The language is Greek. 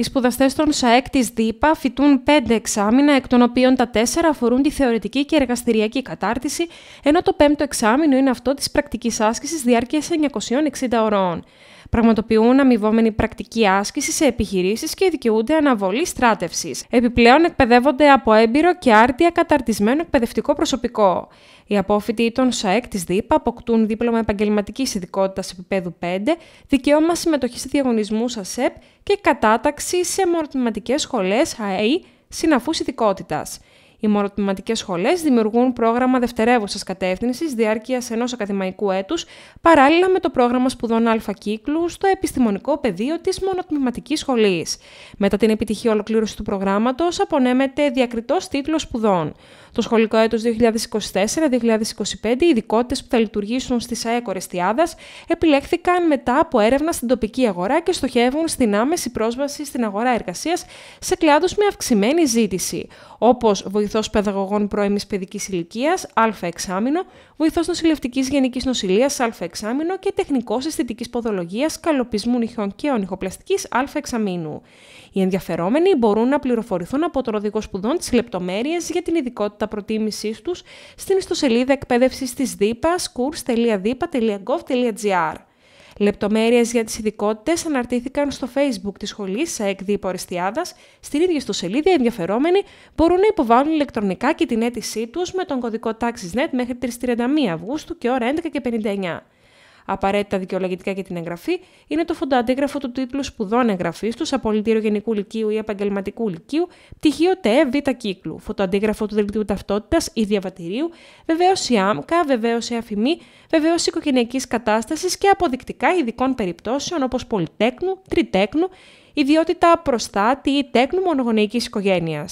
Οι σπουδαστές των ΣΑΕΚ της ΔΥΠΑ φοιτούν πέντε εξάμεινα, εκ των οποίων τα τέσσερα αφορούν τη θεωρητική και εργαστηριακή κατάρτιση, ενώ το πέμπτο εξάμεινο είναι αυτό της πρακτικής άσκησης διάρκειας 960 ωρών πραγματοποιούν αμοιβόμενη πρακτική άσκηση σε επιχειρήσεις και δικαιούνται αναβολή στράτευσης. Επιπλέον, εκπαιδεύονται από έμπειρο και άρτια καταρτισμένο εκπαιδευτικό προσωπικό. Οι απόφοιτοι των ΣΑΕΚ της ΔΥΠΑ αποκτούν δίπλωμα επαγγελματικής ειδικότητας επίπεδου 5, δικαίωμα συμμετοχής σε διαγωνισμούς ΑΣΕΠ και κατάταξη σε μορφηματικές σχολές ΑΕΗ συναφούς ειδικότητας. Οι μονοτμηματικέ σχολές δημιουργούν πρόγραμμα δευτερεύουσας κατεύθυνσης διάρκειας ενός ακαδημαϊκού έτους, παράλληλα με το πρόγραμμα σπουδών Α κύκλου στο επιστημονικό πεδίο της μονοτμηματικής σχολής. Μετά την επιτυχή ολοκλήρωση του προγράμματος, απονέμεται διακριτός τίτλος σπουδών. Το σχολικό έτος 2024-2025 οι ειδικότητες που θα λειτουργήσουν στις ΑΕΚΟ Ορεστιάδας επιλέχθηκαν μετά από έρευνα στην τοπική αγορά και στοχεύουν στην άμεση πρόσβαση στην αγορά εργασίας σε κλάδους με αυξημένη ζήτηση, όπως βοηθός παιδαγωγών πρώιμης παιδικής ηλικίας, Α εξάμεινο, βοηθός νοσηλευτικής γενικής νοσηλείας, Α εξάμεινο και τεχνικός αισθητικής ποδολογίας, καλοπισμού νυχιών και ονυχοπλαστική, Α εξαμήνου. Οι ενδιαφερόμενοι μπορούν να πληροφορηθούν από τον οδηγό σπουδών τις λεπτομέρειες για την ειδικότητα προτίμησής τους στην ιστοσελίδα εκπαίδευσης της ΔΥΠΑ, κουρ.δίπα.gov.gr. Λεπτομέρειες για τις ειδικότητες αναρτήθηκαν στο facebook της σχολής σε Δήπο Αριστιάδας. Στην ίδια στο σελίδα οι ενδιαφερόμενοι μπορούν να υποβάλουν ηλεκτρονικά και την αίτησή τους με τον κωδικό Taxis.net μέχρι τις 31 Αυγούστου και ώρα 11.59 απαραίτητα δικαιολογητικά για την εγγραφή, είναι το φωτοαντίγραφο του τίτλου σπουδών εγγραφής του, απολυτήριο γενικού λυκείου ή επαγγελματικού λυκείου, πτυχίο ΤΕ Β κύκλου, φωτοαντίγραφο του δελτίου ταυτότητας ή διαβατηρίου, βεβαίωση άμκα, βεβαίωση αφημή, βεβαίωση οικογενειακής κατάστασης και αποδεικτικά ειδικών περιπτώσεων όπως πολυτέκνου, τριτέκνου, ιδιότητα προστάτη ή τέκνου μονογονεϊκής οικογένειας.